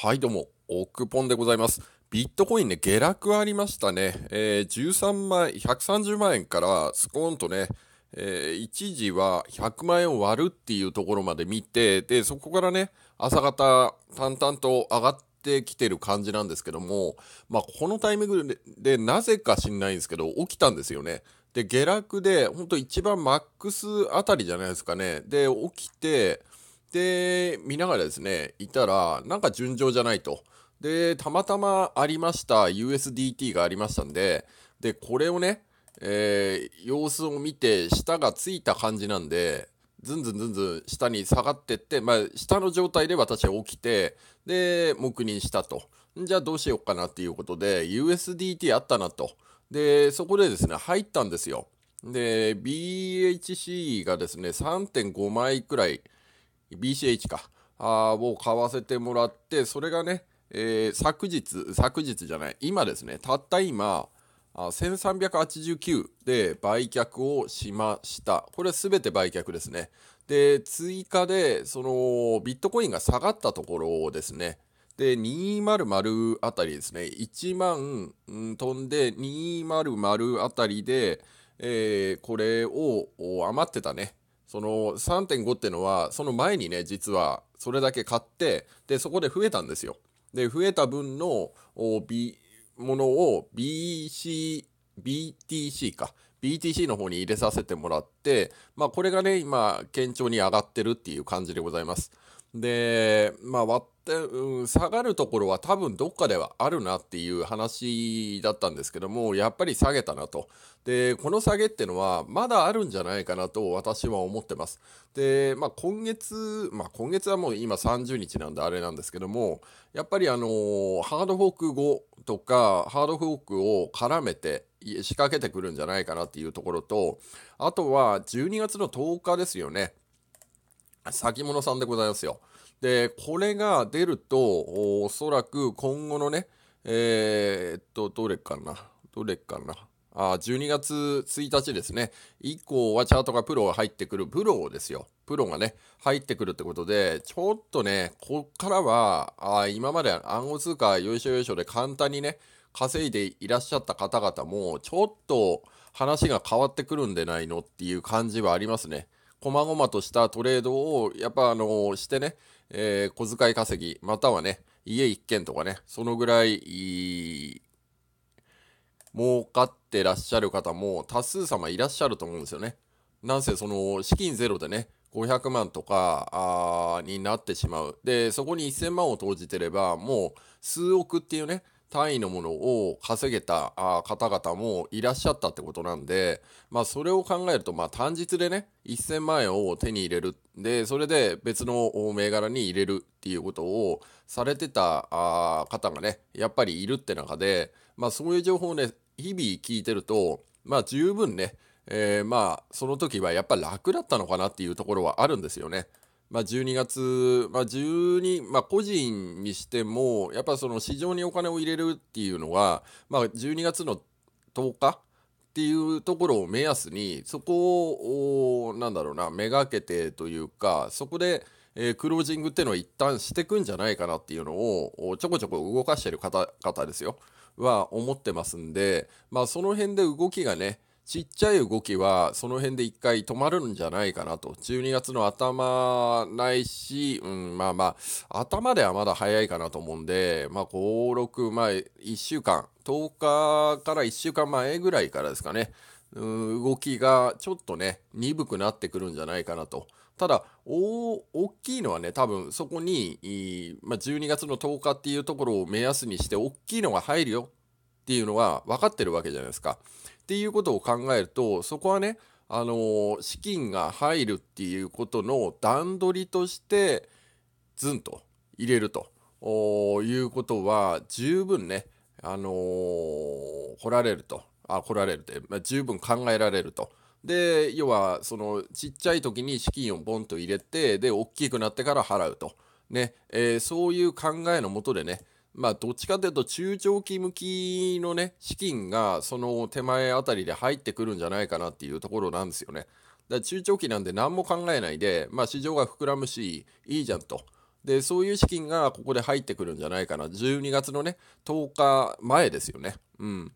はい、どうも、オクポンでございます。ビットコインね、下落ありましたね。えー、13万、130万円からスコーンとね、えー、一時は100万円を割るっていうところまで見て、で、そこからね、朝方、淡々と上がってきてる感じなんですけども、まあ、このタイミングで、でなぜか知んないんですけど、起きたんですよね。で、下落で、ほんと一番マックスあたりじゃないですかね。で、起きて、で、見ながらですね、いたら、なんか順調じゃないと。で、たまたまありました USDT がありましたんで、で、これをね、えー、様子を見て、舌がついた感じなんで、ずんずんずんずん下に下がってって、まあ、下の状態で私は起きて、で、黙認したと。じゃあどうしようかなっていうことで、USDT あったなと。で、そこでですね、入ったんですよ。で、BHC がですね、3.5枚くらい、BCH か、あを買わせてもらって、それがね、えー、昨日、昨日じゃない、今ですね、たった今、あ1389で売却をしました。これすべて売却ですね。で、追加で、その、ビットコインが下がったところをですね、で、200あたりですね、1万、うん、飛んで200あたりで、えー、これを余ってたね、その3.5っていうのは、その前にね、実はそれだけ買って、で、そこで増えたんですよ。で、増えた分の、B、ものを BC、BTC か。BTC の方に入れさせてもらって、まあこれがね、今、堅調に上がってるっていう感じでございます。で、まあで、うん、下がるところは多分どっかではあるなっていう話だったんですけども、やっぱり下げたなと。で、この下げってのはまだあるんじゃないかなと私は思ってます。で、まあ今月、まあ今月はもう今30日なんであれなんですけども、やっぱりあのー、ハードフォーク後とか、ハードフォークを絡めて、仕掛けてくるんじゃないかなっていうところと、あとは12月の10日ですよね。先物さんでございますよ。で、これが出ると、おそらく今後のね、えー、っと、どれかな、どれかな。あ12月1日ですね。以降はチャートがプロが入ってくる。プロですよ。プロがね、入ってくるってことで、ちょっとね、こっからは、あ今まで暗号通貨よいしょよいしょで簡単にね、稼いでいらっしゃった方々も、ちょっと話が変わってくるんでないのっていう感じはありますね。細々としたトレードを、やっぱあの、してね、えー、小遣い稼ぎ、またはね、家一軒とかね、そのぐらい、儲かってらっしゃる方も多数様いらっしゃると思うんですよね。なんせその資金ゼロでね、500万とかになってしまう。で、そこに1000万を投じてれば、もう数億っていうね、単位のものを稼げた方々もいらっしゃったってことなんで、まあ、それを考えると、まあ、単日でね、1000万円を手に入れる。で、それで別の銘柄に入れるっていうことをされてた方がね、やっぱりいるって中で、まあ、そういう情報をね、日々聞いてると、まあ、十分ね、えー、まあ、その時はやっぱ楽だったのかなっていうところはあるんですよね。まあ、12月、まあ、12、まあ、個人にしても、やっぱその市場にお金を入れるっていうのは、まあ、12月の10日っていうところを目安に、そこを、なんだろうな、めがけてというか、そこで、えー、クロージングっていうのを一旦してくんじゃないかなっていうのを、ちょこちょこ動かしてる方々ですよ、は思ってますんで、まあ、その辺で動きがね、ちっちゃい動きはその辺で一回止まるんじゃないかなと。12月の頭ないし、うん、まあまあ、頭ではまだ早いかなと思うんで、まあ5、6、まあ1週間、10日から1週間前ぐらいからですかね。動きがちょっとね、鈍くなってくるんじゃないかなと。ただ、大きいのはね、多分そこに、まあ、12月の10日っていうところを目安にして、大きいのが入るよっていうのは分かってるわけじゃないですか。っていうことを考えるとそこはねあの資金が入るっていうことの段取りとしてズンと入れるということは十分ねあのー、来られるとあ来られるって、まあ、十分考えられると。で要はそのちっちゃい時に資金をボンと入れてで大きくなってから払うとね、えー、そういう考えのもとでねまあ、どっちかというと中長期向きのね、資金がその手前あたりで入ってくるんじゃないかなっていうところなんですよね。だから中長期なんで何も考えないで、まあ、市場が膨らむし、いいじゃんと。で、そういう資金がここで入ってくるんじゃないかな。12月のね、10日前ですよね。うん。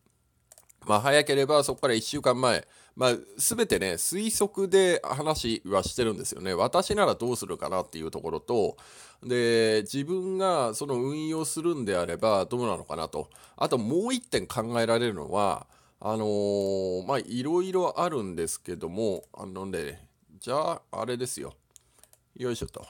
まあ、早ければそこから1週間前。まあ、すべてね、推測で話はしてるんですよね。私ならどうするかなっていうところと、で、自分がその運用するんであればどうなのかなと。あともう一点考えられるのは、あのー、まあ、いろいろあるんですけども、あのね、じゃあ、あれですよ。よいしょと。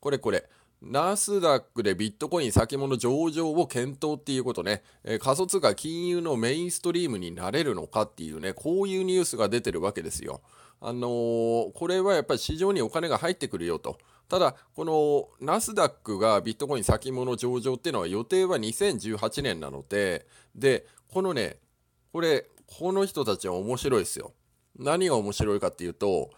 これこれ。ナスダックでビットコイン先物上場を検討っていうことね、えー、仮想通貨金融のメインストリームになれるのかっていうね、こういうニュースが出てるわけですよ。あのー、これはやっぱり市場にお金が入ってくるよと。ただ、このナスダックがビットコイン先物上場っていうのは予定は2018年なので、で、このね、これ、この人たちは面白いですよ。何が面白いかっていうと、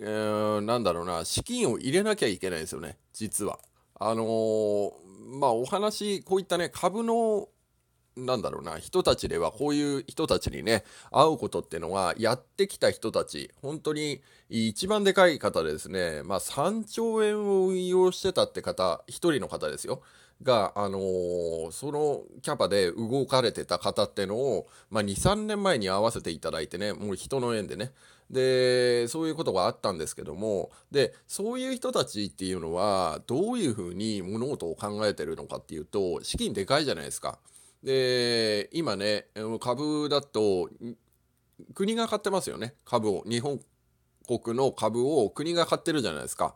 えー、なんだろうな、資金を入れなきゃいけないんですよね、実は。あのー、まあ、お話、こういったね、株のなんだろうな、人たちではこういう人たちにね、会うことってのは、やってきた人たち、本当に一番でかい方ですね、まあ3兆円を運用してたって方、一人の方ですよ。が、あのー、そのキャパで動かれてた方ってのを、まあ、2、3年前に合わせていただいてね、もう人の縁でね。で、そういうことがあったんですけども、で、そういう人たちっていうのは、どういうふうに物事を考えてるのかっていうと、資金でかいじゃないですか。で、今ね、株だと、国が買ってますよね、株を。日本国の株を国が買ってるじゃないですか。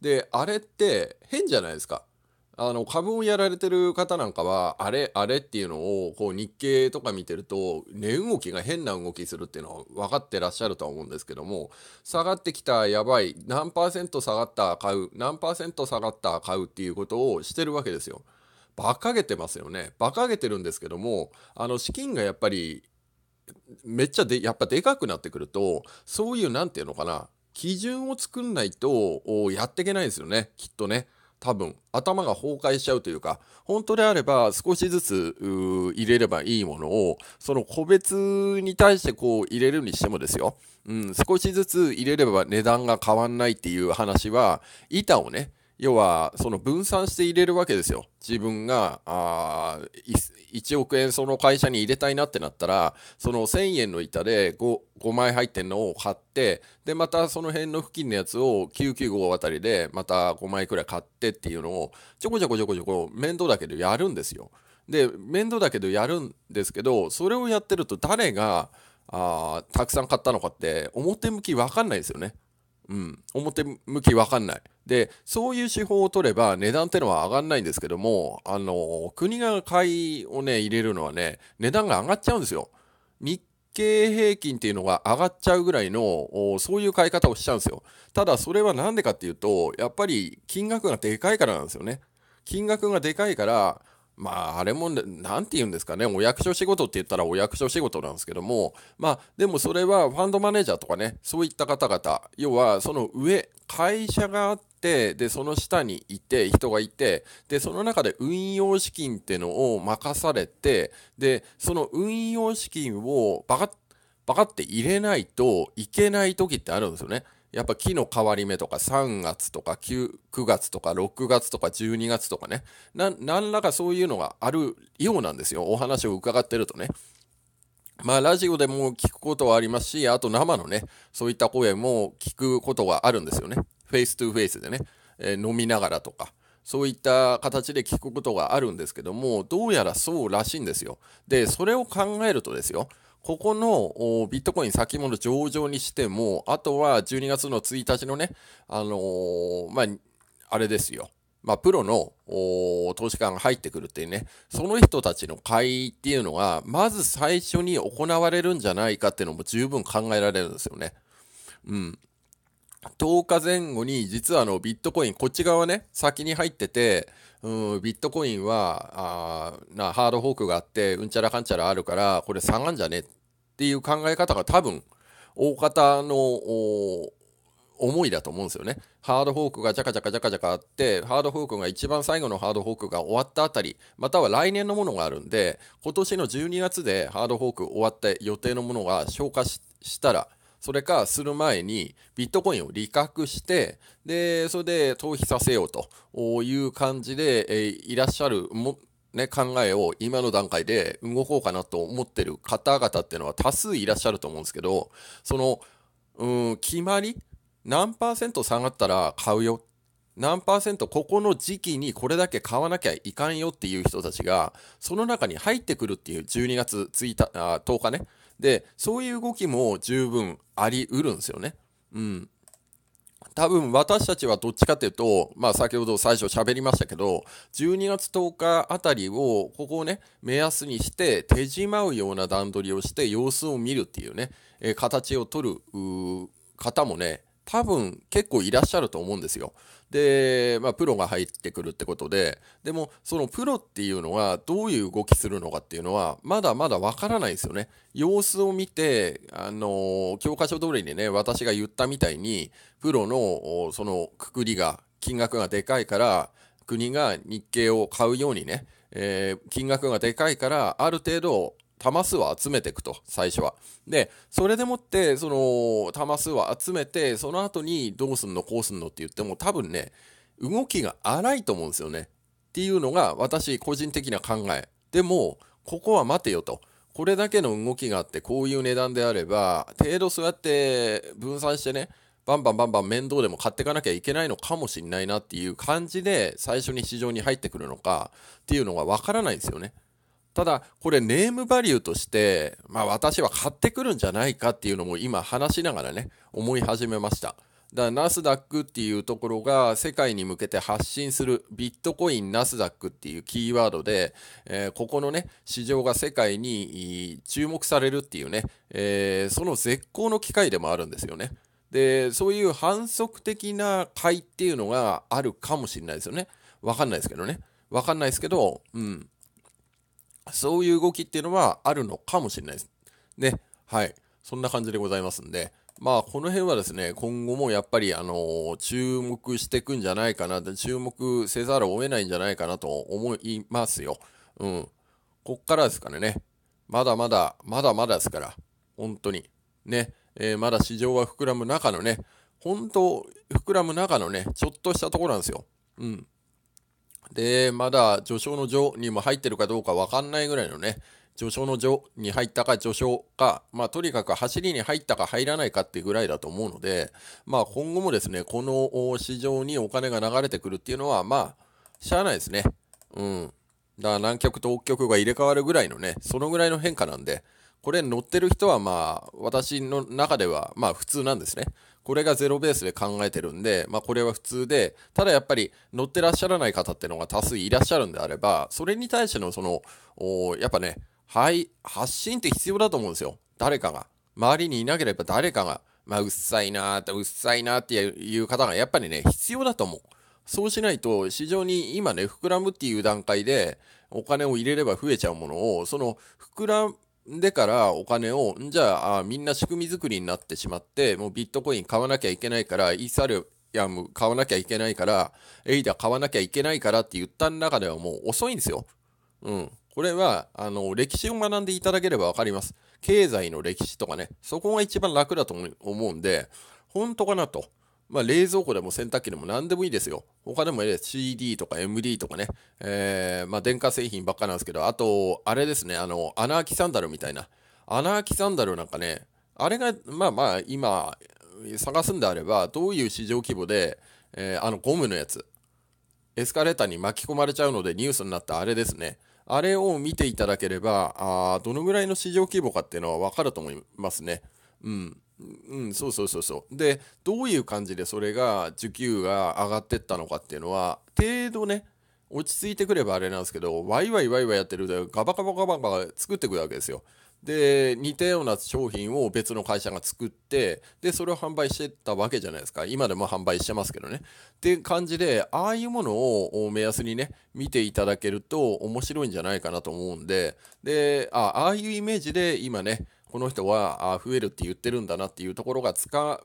で、あれって変じゃないですか。あの株をやられてる方なんかはあれあれっていうのをこう日経とか見てると値動きが変な動きするっていうのは分かってらっしゃるとは思うんですけども下がってきたやばい何パーセント下がった買う何パーセント下がった買うっていうことをしてるわけですよ。馬鹿げてますよね馬鹿げてるんですけどもあの資金がやっぱりめっちゃでやっぱでかくなってくるとそういう何て言うのかな基準を作んないとやっていけないですよねきっとね。多分頭が崩壊しちゃうというか本当であれば少しずつ入れればいいものをその個別に対してこう入れるにしてもですよ、うん、少しずつ入れれば値段が変わんないっていう話は板をね要はその分散して入れるわけですよ。自分があ1億円その会社に入れたいなってなったらその1000円の板で 5, 5枚入ってんのを買ってでまたその辺の付近のやつを995あたりでまた5枚くらい買ってっていうのをちょこちょこちょこちょこ面倒だけどやるんですよ。で面倒だけどやるんですけどそれをやってると誰があたくさん買ったのかって表向き分かんないですよね。うん、表向き分かんない。で、そういう手法を取れば値段ってのは上がんないんですけども、あの、国が買いをね、入れるのはね、値段が上がっちゃうんですよ。日経平均っていうのが上がっちゃうぐらいの、そういう買い方をしちゃうんですよ。ただ、それは何でかっていうと、やっぱり金額がでかいからなんですよね。金額がでかいから、まあ、あれも、なんて言うんですかね、お役所仕事って言ったらお役所仕事なんですけども、まあ、でもそれはファンドマネージャーとかね、そういった方々、要はその上、会社があって、で、その下にいて、人がいて、で、その中で運用資金ってのを任されて、で、その運用資金をバカッバカって入れないといけない時ってあるんですよね。やっぱ木の変わり目とか3月とか 9, 9月とか6月とか12月とかね何らかそういうのがあるようなんですよお話を伺ってるとねまあラジオでも聞くことはありますしあと生のねそういった声も聞くことがあるんですよねフェイス2フェイスでね、えー、飲みながらとかそういった形で聞くことがあるんですけどもどうやらそうらしいんですよでそれを考えるとですよここのビットコイン先物上場にしても、あとは12月の1日のね、あのー、まあ、あれですよ。まあ、プロの投資家が入ってくるっていうね、その人たちの会っていうのが、まず最初に行われるんじゃないかっていうのも十分考えられるんですよね。うん。10日前後に実はあのビットコインこっち側ね先に入っててうんビットコインはあなハードフォークがあってうんちゃらかんちゃらあるからこれ下がんじゃねっていう考え方が多分大方の思いだと思うんですよね。ハードフォークがジャカジャカジャカジャカあって、ハードフォークが一番最後のハードフォークが終わったあたり、または来年のものがあるんで、今年の12月でハードフォーク終わって予定のものが消化したら、それかする前にビットコインを利確して、で、それで逃避させようという感じで、えいらっしゃるも、ね、考えを今の段階で動こうかなと思ってる方々っていうのは多数いらっしゃると思うんですけど、その、うん、決まり何パーセント下がったら買うよ何パーセントここの時期にこれだけ買わなきゃいかんよっていう人たちがその中に入ってくるっていう12月1日あ10日ねでそういう動きも十分ありうるんですよね。うん多分私たちはどっちかというと、まあ、先ほど最初喋りましたけど、12月10日あたりを、ここをね、目安にして、手じまうような段取りをして、様子を見るっていうね、えー、形を取る方もね、多分結構いらっしゃると思うんですよ。で、まあ、プロが入ってくるってことで、でも、そのプロっていうのがどういう動きするのかっていうのは、まだまだわからないですよね。様子を見て、あの、教科書通りにね、私が言ったみたいに、プロの、その、くくりが、金額がでかいから、国が日経を買うようにね、えー、金額がでかいから、ある程度、玉数を集めていくと、最初は。で、それでもって、その、玉数を集めて、その後にどうすんの、こうすんのって言っても、多分ね、動きが荒いと思うんですよね。っていうのが、私、個人的な考え。でも、ここは待てよと。これだけの動きがあって、こういう値段であれば、程度そうやって分散してね、バンバンバンバン面倒でも買っていかなきゃいけないのかもしんないなっていう感じで最初に市場に入ってくるのかっていうのがわからないんですよね。ただ、これネームバリューとして、まあ私は買ってくるんじゃないかっていうのも今話しながらね、思い始めました。だからナスダックっていうところが世界に向けて発信するビットコインナスダックっていうキーワードで、えー、ここのね、市場が世界に注目されるっていうね、えー、その絶好の機会でもあるんですよね。で、そういう反則的な買いっていうのがあるかもしれないですよね。わかんないですけどね。わかんないですけど、うん。そういう動きっていうのはあるのかもしれないです。ね。はい。そんな感じでございますんで。まあ、この辺はですね、今後もやっぱり、あのー、注目していくんじゃないかな注目せざるを得ないんじゃないかなと思いますよ。うん。こっからですかねね。まだまだ、まだまだですから。本当に。ね。えー、まだ市場は膨らむ中のね、本当、膨らむ中のね、ちょっとしたところなんですよ。うん。で、まだ序章の序にも入ってるかどうかわかんないぐらいのね、序章の序に入ったか序章か、まあとにかく走りに入ったか入らないかっていうぐらいだと思うので、まあ今後もですね、この市場にお金が流れてくるっていうのは、まあ、しゃあないですね。うん。だから南極と北極が入れ替わるぐらいのね、そのぐらいの変化なんで、これ乗ってる人はまあ、私の中ではまあ普通なんですね。これがゼロベースで考えてるんで、まあこれは普通で、ただやっぱり乗ってらっしゃらない方ってのが多数いらっしゃるんであれば、それに対してのその、やっぱね、はい、発信って必要だと思うんですよ。誰かが。周りにいなければ誰かが、まあうっさいなーって、うっさいなーっていう方がやっぱりね、必要だと思う。そうしないと、市場に今ね、膨らむっていう段階で、お金を入れれば増えちゃうものを、その、膨らでからお金を、じゃあみんな仕組み作りになってしまって、もうビットコイン買わなきゃいけないから、イーサルヤム買わなきゃいけないから、エイダ買わなきゃいけないからって言った中ではもう遅いんですよ。うん。これは、あの、歴史を学んでいただければわかります。経済の歴史とかね、そこが一番楽だと思うんで、本当かなと。まあ、冷蔵庫でも洗濯機でも何でもいいですよ。他でもいいです。CD とか MD とかね。えー、まあ、電化製品ばっかなんですけど、あと、あれですね、あの、アナーキサンダルみたいな。アナーキサンダルなんかね、あれが、まあまあ、今、探すんであれば、どういう市場規模で、えー、あの、ゴムのやつ。エスカレーターに巻き込まれちゃうのでニュースになったあれですね。あれを見ていただければ、あどのぐらいの市場規模かっていうのはわかると思いますね。うん。うん、そうそうそうそう。で、どういう感じでそれが、受給が上がってったのかっていうのは、程度ね、落ち着いてくればあれなんですけど、ワイワイワイワイやってるで、ガバガバガバガバ作っていくわけですよ。で、似たような商品を別の会社が作って、で、それを販売してたわけじゃないですか。今でも販売してますけどね。って感じで、ああいうものを目安にね、見ていただけると面白いんじゃないかなと思うんで、で、ああいうイメージで今ね、この人は増えるって言ってるんだなっていうところがつか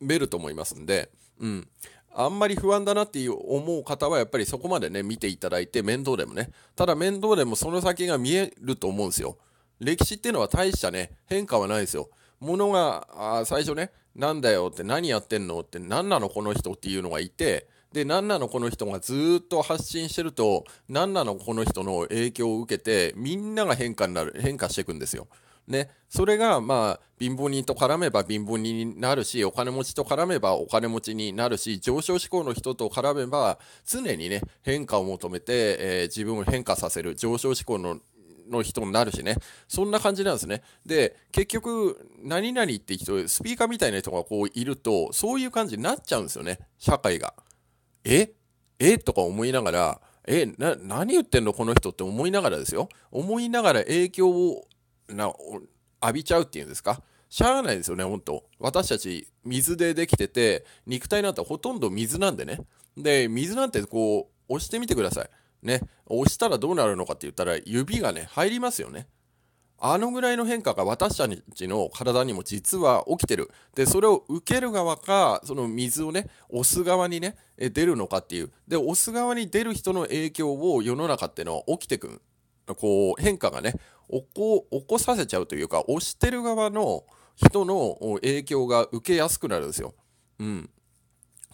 めると思いますんで、うん。あんまり不安だなっていう思う方はやっぱりそこまでね、見ていただいて面倒でもね。ただ面倒でもその先が見えると思うんですよ。歴史っていうのは大したね、変化はないですよ。ものが、最初ね、なんだよって何やってんのって何なのこの人っていうのがいて、で、何なのこの人がずっと発信してると、何なのこの人の影響を受けて、みんなが変化になる、変化していくんですよ。ね、それがまあ貧乏人と絡めば貧乏人になるしお金持ちと絡めばお金持ちになるし上昇志向の人と絡めば常にね変化を求めて、えー、自分を変化させる上昇志向のの人になるしね。そんな感じなんですね。で、結局、何々って人、スピーカーみたいな人がこういると、そういう感じになっちゃうんですよね。社会が。ええとか思いながら、え、な、何言ってんのこの人って思いながらですよ。思いながら影響をな浴びちゃうっていうんですかしゃあないですよね、本当私たち、水でできてて、肉体なんてほとんど水なんでね。で、水なんてこう、押してみてください。ね、押したらどうなるのかって言ったら、指がね、入りますよね。あのぐらいの変化が私たちの体にも実は起きてる。で、それを受ける側か、その水をね、押す側にね、出るのかっていう。で、押す側に出る人の影響を世の中ってのは起きてくこう変化がね起こ起こさせちゃうというか押してる側の人の影響が受けやすくなるんですよ。うん、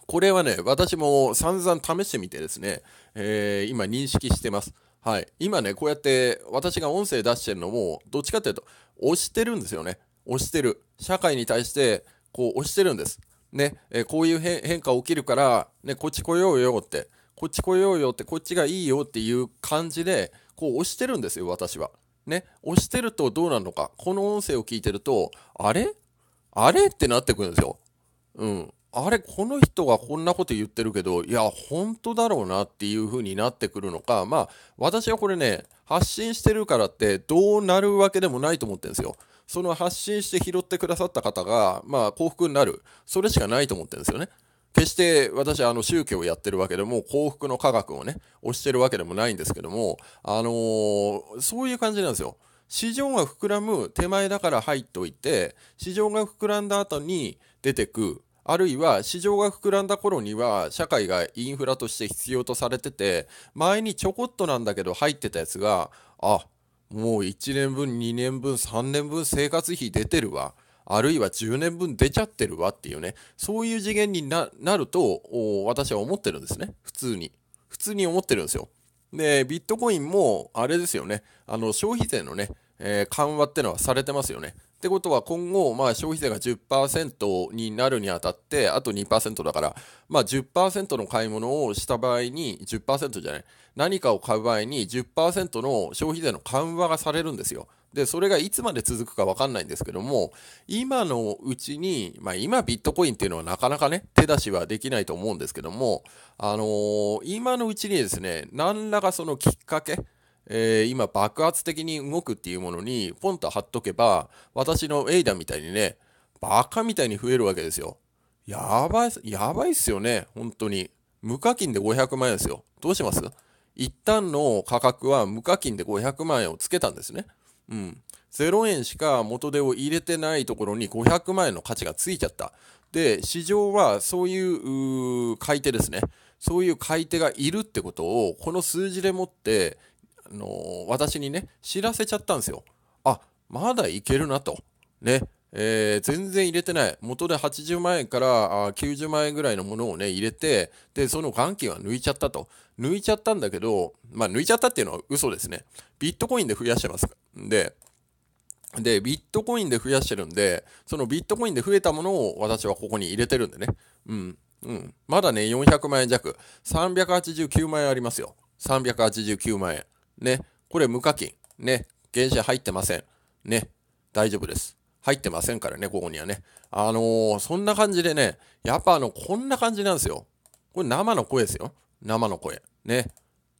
これはね私も散々試してみてですね、えー、今認識してます。はい、今ねこうやって私が音声出してるのもどっちかっていうと押してるんですよね押してる社会に対してこう押してるんです。ね、えー、こういう変化起きるから、ね、こっち来ようよってこっち来ようよってこっちがいいよっていう感じでこう押してるんですよ、私は。ね、押してるとどうなるのか。この音声を聞いてると、あれあれってなってくるんですよ。うん。あれ、この人がこんなこと言ってるけど、いや、本当だろうなっていう風になってくるのか、まあ、私はこれね、発信してるからってどうなるわけでもないと思ってるんですよ。その発信して拾ってくださった方が、まあ、幸福になる。それしかないと思ってるんですよね。決して私あの宗教をやってるわけでも幸福の科学をね推してるわけでもないんですけども、あのー、そういう感じなんですよ。市場が膨らむ手前だから入っておいて市場が膨らんだ後に出てくあるいは市場が膨らんだ頃には社会がインフラとして必要とされてて前にちょこっとなんだけど入ってたやつがあもう1年分2年分3年分生活費出てるわあるいは10年分出ちゃってるわっていうね、そういう次元になると、私は思ってるんですね。普通に。普通に思ってるんですよ。で、ビットコインも、あれですよね、あの消費税のね、えー、緩和ってのはされてますよね。ってことは今後、まあ、消費税が10%になるにあたってあと2%だから、まあ10、10%の買い物をした場合に10%じゃない何かを買う場合に10%の消費税の緩和がされるんですよで、それがいつまで続くかわかんないんですけども、今のうちに、まあ今ビットコインっていうのはなかなかね、手出しはできないと思うんですけども、あのー、今のうちにですね、何らかそのきっかけ、えー、今爆発的に動くっていうものにポンと貼っとけば、私のエイダみたいにね、バカみたいに増えるわけですよ。やばい、やばいっすよね、本当に。無課金で500万円ですよ。どうします一旦の価格は無課金で500万円をつけたんですね。うん、0円しか元手を入れてないところに500万円の価値がついちゃった。で、市場はそういう買い手ですね。そういう買い手がいるってことを、この数字でもって、あのー、私にね、知らせちゃったんですよ。あ、まだいけるなと。ね。えー、全然入れてない。元で80万円からあ90万円ぐらいのものをね、入れて、で、その元金は抜いちゃったと。抜いちゃったんだけど、まあ、抜いちゃったっていうのは嘘ですね。ビットコインで増やしてます。で、で、ビットコインで増やしてるんで、そのビットコインで増えたものを私はここに入れてるんでね。うん。うん。まだね、400万円弱。389万円ありますよ。389万円。ね。これ無課金。ね。原資入ってません。ね。大丈夫です。入ってませんからね、ここにはね。あのー、そんな感じでね、やっぱあの、こんな感じなんですよ。これ生の声ですよ。生の声。ね。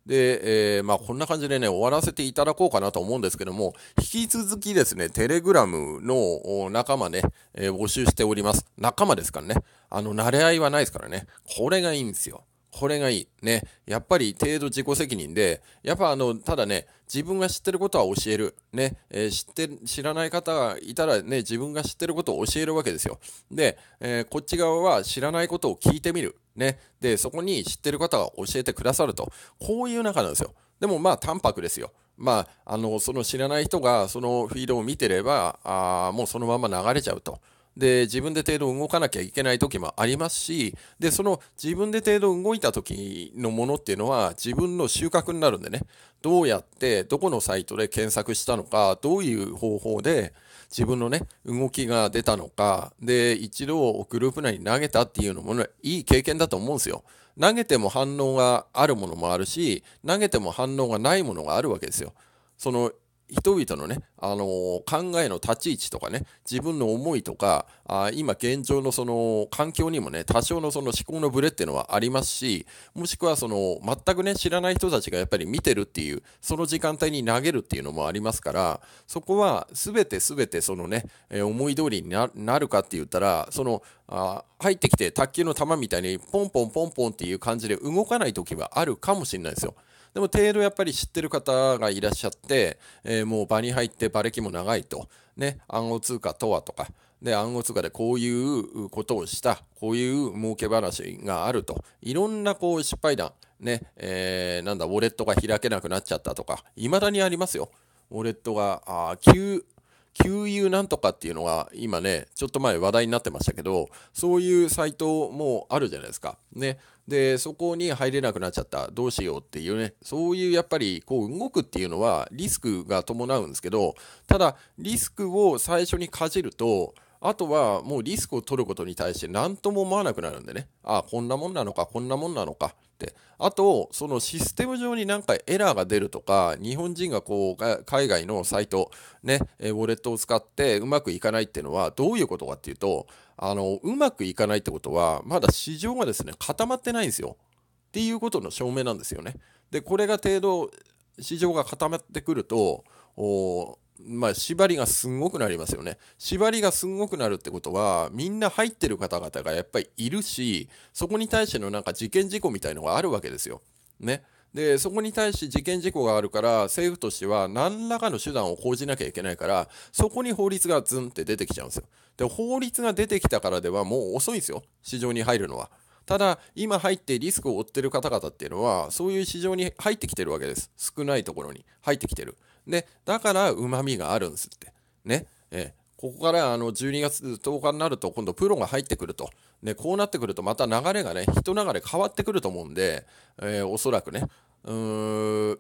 で、えー、まあ、こんな感じでね、終わらせていただこうかなと思うんですけども、引き続きですね、テレグラムの仲間ね、えー、募集しております。仲間ですからね。あの、慣れ合いはないですからね。これがいいんですよ。これがいい。ね。やっぱり程度自己責任で、やっぱあの、ただね、自分が知ってることは教える。ね、えー、知って、知らない方がいたらね、自分が知ってることを教えるわけですよ。で、えー、こっち側は知らないことを聞いてみる。ね。で、そこに知ってる方が教えてくださると。こういう中なんですよ。でもまあ、淡白ですよ。まあ、あの、その知らない人がそのフィードを見てれば、あもうそのまま流れちゃうと。で自分で程度動かなきゃいけない時もありますしでその自分で程度動いた時のものっていうのは自分の収穫になるんでねどうやってどこのサイトで検索したのかどういう方法で自分のね動きが出たのかで一度グループ内に投げたっていうのも、ね、いい経験だと思うんですよ。投げても反応があるものもあるし投げても反応がないものがあるわけですよ。その人々のね、あのー、考えの立ち位置とかね、自分の思いとか、あ今現状のその環境にもね、多少のその思考のブレっていうのはありますし、もしくはその全くね、知らない人たちがやっぱり見てるっていう、その時間帯に投げるっていうのもありますから、そこは全て全てそのね、えー、思い通りになるかって言ったら、その、あ入ってきて卓球の球みたいにポンポンポンポンっていう感じで動かない時はあるかもしれないですよ。でも程度やっぱり知ってる方がいらっしゃって、えー、もう場に入って馬力も長いと、ね、暗号通貨とはとか、で、暗号通貨でこういうことをした、こういう儲け話があると、いろんなこう失敗談、ね、えー、なんだ、ウォレットが開けなくなっちゃったとか、いまだにありますよ。ウォレットが、あ急、給油なんとかっていうのが今ね、ちょっと前話題になってましたけど、そういうサイトもあるじゃないですか。ね。で、そこに入れなくなっちゃった。どうしようっていうね。そういうやっぱりこう動くっていうのはリスクが伴うんですけど、ただリスクを最初にかじると、あとはもうリスクを取ることに対して何とも思わなくなるんでね。ああ、こんなもんなのか、こんなもんなのか。ってあとそのシステム上になんかエラーが出るとか日本人がこう海外のサイトねウォレットを使ってうまくいかないっていうのはどういうことかっていうとあのうまくいかないってことはまだ市場がですね固まってないんですよっていうことの証明なんですよねでこれが程度市場が固まってくるとおまあ、縛りがすんごくなりますよね。縛りがすんごくなるってことは、みんな入ってる方々がやっぱりいるし、そこに対してのなんか事件事故みたいのがあるわけですよ。ね。で、そこに対して事件事故があるから、政府としては何らかの手段を講じなきゃいけないから、そこに法律がズンって出てきちゃうんですよ。で、法律が出てきたからではもう遅いんですよ。市場に入るのは。ただ、今入ってリスクを負ってる方々っていうのは、そういう市場に入ってきてるわけです。少ないところに入ってきてる。でだからうまみがあるんですってねえーここからあの12月10日になると今度プロが入ってくると、ね、こうなってくるとまた流れがね、人流れ変わってくると思うんで、えー、おそらくね、うー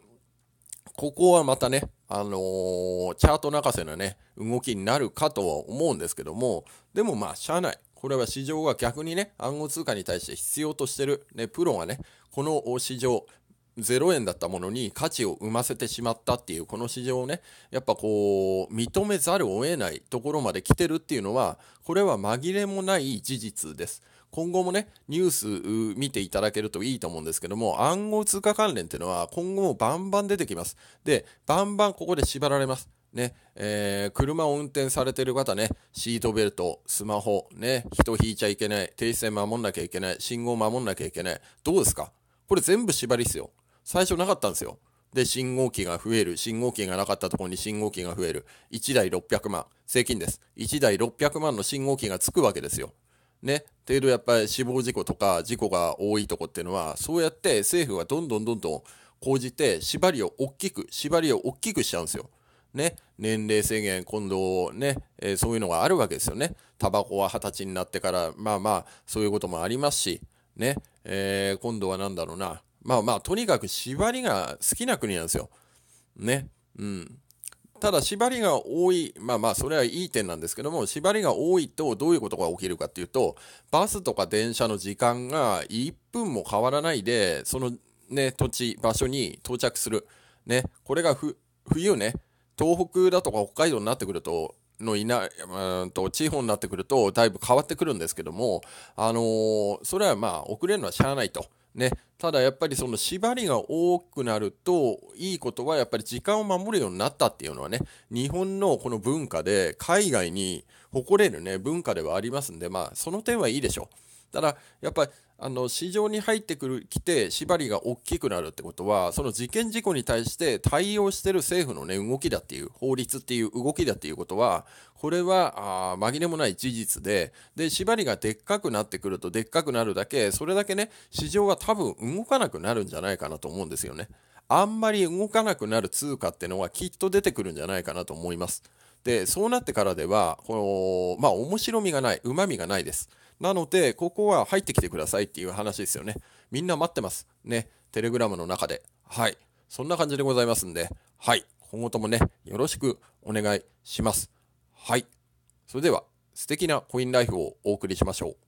ここはまたね、あのー、チャート泣かせのね、動きになるかと思うんですけども、でもまあ、しゃあない。これは市場が逆にね、暗号通貨に対して必要としてる、ね、プロがね、この市場、0円だったものに価値を生ませてしまったっていうこの市場をねやっぱこう認めざるを得ないところまで来てるっていうのはこれは紛れもない事実です。今後もね、ニュース見ていただけるといいと思うんですけども、暗号通貨関連っていうのは今後もバンバン出てきます。で、バンバンここで縛られます。ね、えー、車を運転されてる方ね、シートベルト、スマホ、ね、人引いちゃいけない、停止線守んなきゃいけない、信号守んなきゃいけない。どうですかこれ全部縛りっすよ。最初なかったんですよ。で、信号機が増える。信号機がなかったところに信号機が増える。1台600万。税金です。1台600万の信号機がつくわけですよ。ね。程度やっぱり死亡事故とか事故が多いとこっていうのは、そうやって政府はどんどんどんどん講じて、縛りを大きく、縛りを大きくしちゃうんですよ。ね、年齢制限、今度ね、えー、そういうのがあるわけですよね。タバコは二十歳になってから、まあまあ、そういうこともありますし、ね、えー、今度は何だろうな、まあまあ、とにかく縛りが好きな国なんですよ。ね。うん。ただ、縛りが多い、まあまあ、それはいい点なんですけども、縛りが多いとどういうことが起きるかっていうと、バスとか電車の時間が1分も変わらないで、そのね、土地、場所に到着する。ね、これが冬ね、東北だとか北海道になってくると、のいなうんと地方になってくるとだいぶ変わってくるんですけども、あのー、それはまあ遅れるのはしゃあないとね、ただやっぱりその縛りが多くなるといいことはやっぱり時間を守るようになったっていうのはね日本のこの文化で海外に誇れるね文化ではありますんでまあその点はいいでしょう。ただやっぱりあの市場に入ってくるきて縛りが大きくなるってことはその事件事故に対して対応してる政府のね動きだっていう法律っていう動きだっていうことはこれはあ紛れもない事実でで縛りがでっかくなってくるとでっかくなるだけそれだけね市場は多分動かなくなるんじゃないかなと思うんですよねあんまり動かなくなる通貨ってのはきっと出てくるんじゃないかなと思いますでそうなってからではこのまあ面白みがないうまみがないですなので、ここは入ってきてくださいっていう話ですよね。みんな待ってます。ね。テレグラムの中で。はい。そんな感じでございますんで、はい。今後ともね、よろしくお願いします。はい。それでは、素敵なコインライフをお送りしましょう。